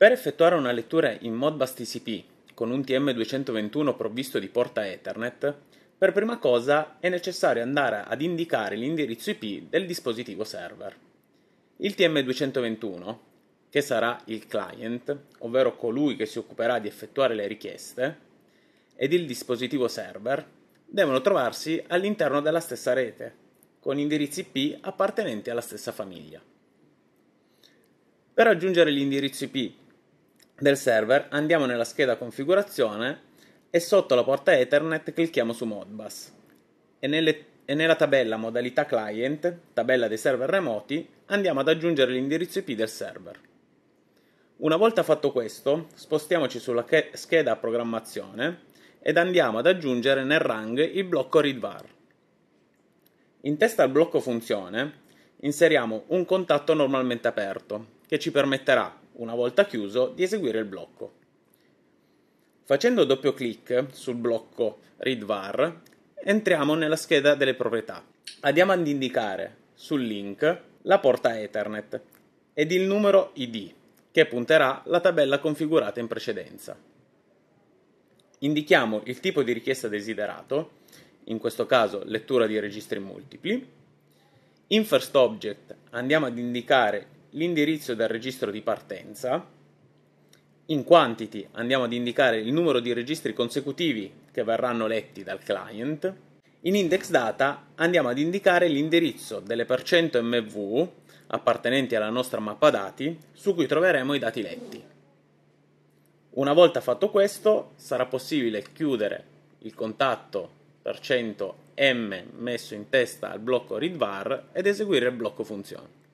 Per effettuare una lettura in Modbus TCP con un TM221 provvisto di porta Ethernet, per prima cosa è necessario andare ad indicare l'indirizzo IP del dispositivo server. Il TM221, che sarà il client, ovvero colui che si occuperà di effettuare le richieste, ed il dispositivo server devono trovarsi all'interno della stessa rete, con indirizzi IP appartenenti alla stessa famiglia. Per aggiungere l'indirizzo IP del server andiamo nella scheda configurazione e sotto la porta Ethernet clicchiamo su Modbus e, nelle, e nella tabella modalità client, tabella dei server remoti, andiamo ad aggiungere l'indirizzo IP del server. Una volta fatto questo, spostiamoci sulla scheda programmazione ed andiamo ad aggiungere nel rang il blocco readvar. In testa al blocco funzione inseriamo un contatto normalmente aperto che ci permetterà una volta chiuso, di eseguire il blocco. Facendo doppio clic sul blocco readVar, entriamo nella scheda delle proprietà. Andiamo ad indicare sul link la porta Ethernet ed il numero ID che punterà la tabella configurata in precedenza. Indichiamo il tipo di richiesta desiderato, in questo caso lettura di registri multipli. In first object andiamo ad indicare l'indirizzo del registro di partenza, in quantity andiamo ad indicare il numero di registri consecutivi che verranno letti dal client, in index data andiamo ad indicare l'indirizzo delle percento MV appartenenti alla nostra mappa dati su cui troveremo i dati letti. Una volta fatto questo sarà possibile chiudere il contatto percento M messo in testa al blocco readVar ed eseguire il blocco funzione.